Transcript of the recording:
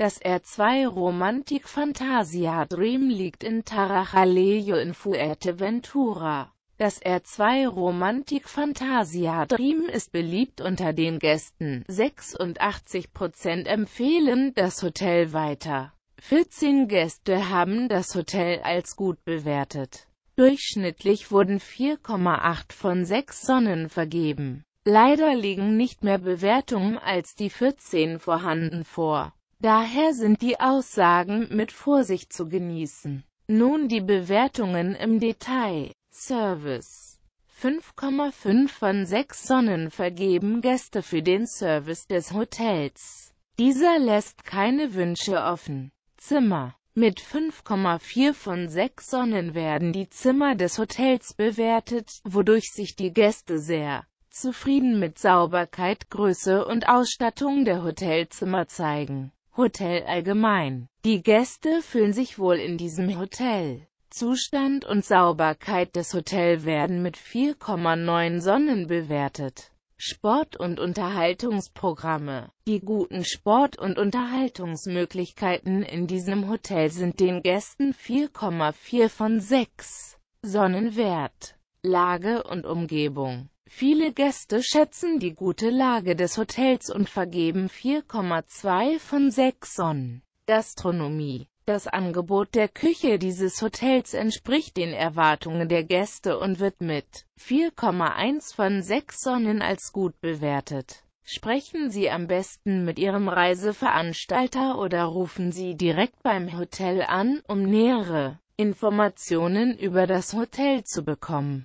Das R2 Romantik Fantasia Dream liegt in Tarajalejo in Fuerteventura. Das R2 Romantik Fantasia Dream ist beliebt unter den Gästen. 86% empfehlen das Hotel weiter. 14 Gäste haben das Hotel als gut bewertet. Durchschnittlich wurden 4,8 von 6 Sonnen vergeben. Leider liegen nicht mehr Bewertungen als die 14 vorhanden vor. Daher sind die Aussagen mit Vorsicht zu genießen. Nun die Bewertungen im Detail. Service 5,5 von 6 Sonnen vergeben Gäste für den Service des Hotels. Dieser lässt keine Wünsche offen. Zimmer mit 5,4 von 6 Sonnen werden die Zimmer des Hotels bewertet, wodurch sich die Gäste sehr zufrieden mit Sauberkeit, Größe und Ausstattung der Hotelzimmer zeigen. Hotel allgemein. Die Gäste fühlen sich wohl in diesem Hotel. Zustand und Sauberkeit des Hotels werden mit 4,9 Sonnen bewertet. Sport- und Unterhaltungsprogramme. Die guten Sport- und Unterhaltungsmöglichkeiten in diesem Hotel sind den Gästen 4,4 von 6 Sonnen wert. Lage und Umgebung. Viele Gäste schätzen die gute Lage des Hotels und vergeben 4,2 von 6 Sonnen. Gastronomie Das Angebot der Küche dieses Hotels entspricht den Erwartungen der Gäste und wird mit 4,1 von 6 Sonnen als gut bewertet. Sprechen Sie am besten mit Ihrem Reiseveranstalter oder rufen Sie direkt beim Hotel an, um nähere Informationen über das Hotel zu bekommen.